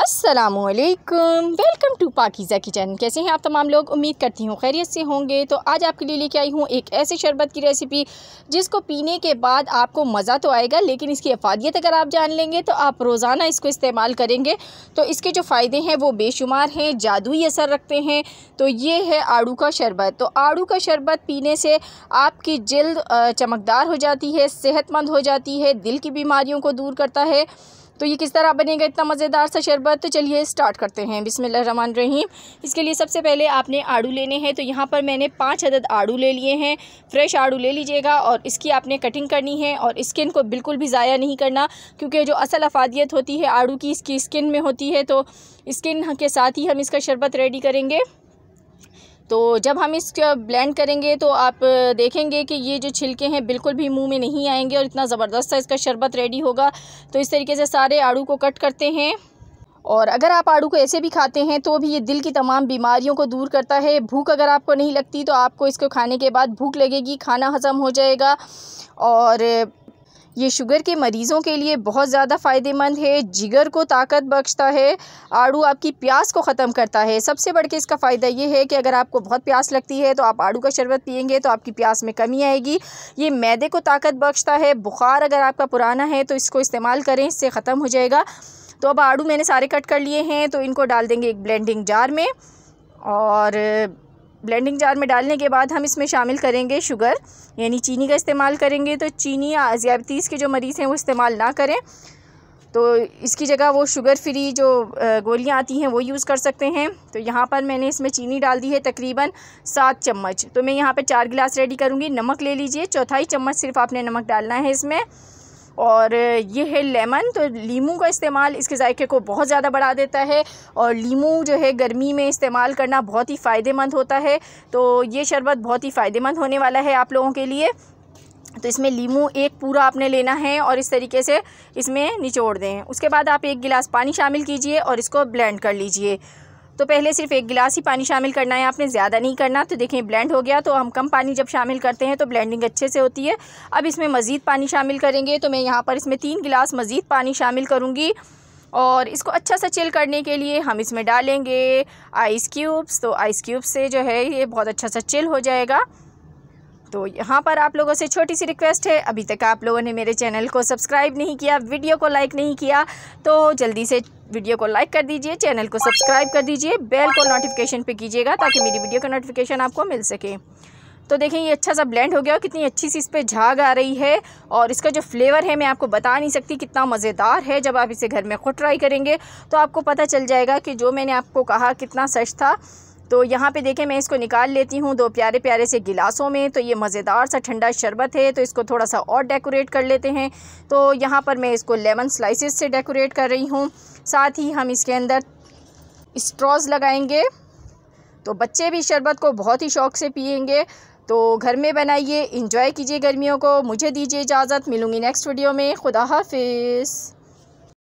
Aslam welcome to Pakiza kitchen कैसे हैं आप तमाम लोग उम्मीद करती हूँ खैरियत से होंगे तो आज आपके लिए लेके आई हूँ एक ऐसे शरबत की रेसिपी जिसको पीने के बाद आपको मज़ा तो आएगा लेकिन इसकी अफादियत अगर आप जान लेंगे तो आप रोज़ाना इसको इस्तेमाल करेंगे तो इसके जो फ़ायदे हैं वो बेशुमार हैं जादुई असर रखते हैं तो ये है आड़ू का शरबत तो आड़ू का शरबत पीने से आपकी जल्द चमकदार हो जाती है सेहतमंद हो जाती है दिल की बीमारियों को दूर करता है तो ये किस तरह बनेगा इतना मज़ेदार सा शरबत तो चलिए स्टार्ट करते हैं बिसमान रहीम इसके लिए सबसे पहले आपने आड़ू लेने हैं तो यहाँ पर मैंने पाँच अदद आड़ू ले लिए हैं फ्रेश आड़ू ले लीजिएगा और इसकी आपने कटिंग करनी है और स्किन को बिल्कुल भी ज़ाया नहीं करना क्योंकि जो असल अफादियत होती है आड़ू की इसकी स्किन में होती है तो स्किन के साथ ही हम इसका शरबत रेडी करेंगे तो जब हम इसका ब्लेंड करेंगे तो आप देखेंगे कि ये जो छिलके हैं बिल्कुल भी मुंह में नहीं आएंगे और इतना ज़बरदस्त सा इसका शरबत रेडी होगा तो इस तरीके से सारे आड़ू को कट करते हैं और अगर आप आड़ू को ऐसे भी खाते हैं तो भी ये दिल की तमाम बीमारियों को दूर करता है भूख अगर आपको नहीं लगती तो आपको इसको खाने के बाद भूख लगेगी खाना हज़म हो जाएगा और ये शुगर के मरीज़ों के लिए बहुत ज़्यादा फ़ायदेमंद है जिगर को ताकत बख्शता है आड़ू आपकी प्यास को ख़त्म करता है सबसे बढ़ के इसका फ़ायदा ये है कि अगर आपको बहुत प्यास लगती है तो आप आड़ू का शरबत पियेंगे तो आपकी प्यास में कमी आएगी ये मैदे को ताकत बख्शता है बुखार अगर आपका पुराना है तो इसको इस्तेमाल करें इससे ख़त्म हो जाएगा तो अब आड़ू मैंने सारे कट कर लिए हैं तो इनको डाल देंगे एक ब्लेंडिंग जार में और ब्लेंडिंग जार में डालने के बाद हम इसमें शामिल करेंगे शुगर यानी चीनी का इस्तेमाल करेंगे तो चीनी या ज़्याबतीस के जो मरीज़ हैं वो इस्तेमाल ना करें तो इसकी जगह वो शुगर फ्री जो गोलियाँ आती हैं वो यूज़ कर सकते हैं तो यहाँ पर मैंने इसमें चीनी डाल दी है तकरीबन सात चम्मच तो मैं यहाँ पर चार गिलास रेडी करूँगी नमक ले लीजिए चौथाई चम्मच सिर्फ आपने नमक डालना है इसमें और ये है लेमन तो लीमू का इस्तेमाल इसके जायके को बहुत ज़्यादा बढ़ा देता है और लीमू जो है गर्मी में इस्तेमाल करना बहुत ही फ़ायदेमंद होता है तो ये शरबत बहुत ही फ़ायदेमंद होने वाला है आप लोगों के लिए तो इसमें लीमू एक पूरा आपने लेना है और इस तरीके से इसमें निचोड़ दें उसके बाद आप एक गिलास पानी शामिल कीजिए और इसको ब्लेंड कर लीजिए तो पहले सिर्फ एक गिलास ही पानी शामिल करना है आपने ज़्यादा नहीं करना तो देखें ब्लेंड हो गया तो हम कम पानी जब शामिल करते हैं तो ब्लेंडिंग अच्छे से होती है अब इसमें मज़ीद पानी शामिल करेंगे तो मैं यहाँ पर इसमें तीन गिलास मज़ीद पानी शामिल करूँगी और इसको अच्छा सा चिल करने के लिए हम इसमें डालेंगे आइस क्यूब्स तो आइस क्यूब्स से जो है ये बहुत अच्छा सा चिल हो जाएगा तो यहाँ पर आप लोगों से छोटी सी रिक्वेस्ट है अभी तक आप लोगों ने मेरे चैनल को सब्सक्राइब नहीं किया वीडियो को लाइक नहीं किया तो जल्दी से वीडियो को लाइक कर दीजिए चैनल को सब्सक्राइब कर दीजिए बेल को नोटिफिकेशन पे कीजिएगा ताकि मेरी वीडियो का नोटिफिकेशन आपको मिल सके तो देखें ये अच्छा सा ब्लेंड हो गया और कितनी अच्छी सी इस पर झाग आ रही है और इसका जो फ्लेवर है मैं आपको बता नहीं सकती कितना मज़ेदार है जब आप इसे घर में खुद ट्राई करेंगे तो आपको पता चल जाएगा कि जो मैंने आपको कहा कितना सच था तो यहाँ पे देखें मैं इसको निकाल लेती हूँ दो प्यारे प्यारे से गिलासों में तो ये मज़ेदार सा ठंडा शरबत है तो इसको थोड़ा सा और डेकोरेट कर लेते हैं तो यहाँ पर मैं इसको लेमन स्लाइसिस से डेकोरेट कर रही हूँ साथ ही हम इसके अंदर स्ट्रॉज लगाएंगे तो बच्चे भी शरबत को बहुत ही शौक से पियेंगे तो घर में बनाइए इंजॉय कीजिए गर्मियों को मुझे दीजिए इजाज़त मिलूँगी नेक्स्ट वीडियो में खुदा हाफिज़